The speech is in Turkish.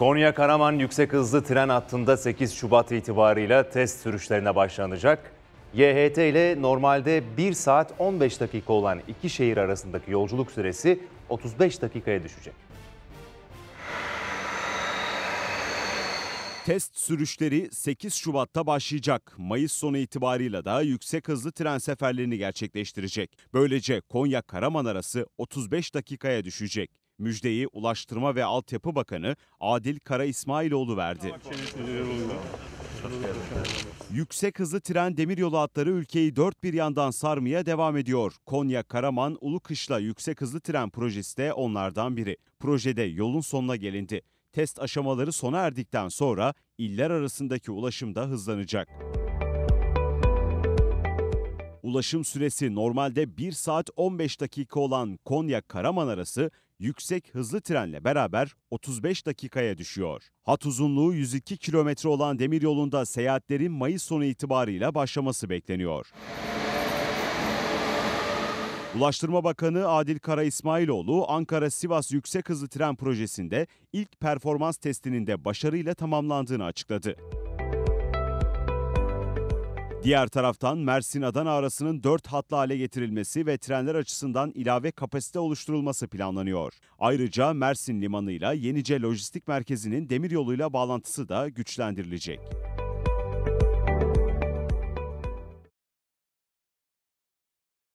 Konya Karaman yüksek hızlı tren hattında 8 Şubat itibarıyla test sürüşlerine başlanacak. YHT ile normalde 1 saat 15 dakika olan iki şehir arasındaki yolculuk süresi 35 dakikaya düşecek. Test sürüşleri 8 Şubat'ta başlayacak. Mayıs sonu itibarıyla da yüksek hızlı tren seferlerini gerçekleştirecek. Böylece Konya-Karaman arası 35 dakikaya düşecek. Müjdeyi Ulaştırma ve Altyapı Bakanı Adil Kara İsmailoğlu verdi. Şey, şey, şey, yüksek hızlı tren demiryolu hatları ülkeyi dört bir yandan sarmaya devam ediyor. Konya Karaman Ulukışla yüksek hızlı tren projesi de onlardan biri. Projede yolun sonuna gelindi. Test aşamaları sona erdikten sonra iller arasındaki ulaşım da hızlanacak ulaşım süresi normalde 1 saat 15 dakika olan Konya-Karaman arası yüksek hızlı trenle beraber 35 dakikaya düşüyor. Hat uzunluğu 102 kilometre olan demiryolunda seyahatlerin Mayıs sonu itibarıyla başlaması bekleniyor. Ulaştırma Bakanı Adil Kara İsmailoğlu, Ankara-Sivas yüksek hızlı tren projesinde ilk performans testinin de başarıyla tamamlandığını açıkladı. Diğer taraftan Mersin-Adana arasının 4 hatlı hale getirilmesi ve trenler açısından ilave kapasite oluşturulması planlanıyor. Ayrıca Mersin limanıyla Yenice Lojistik Merkezi'nin demiryoluyla bağlantısı da güçlendirilecek.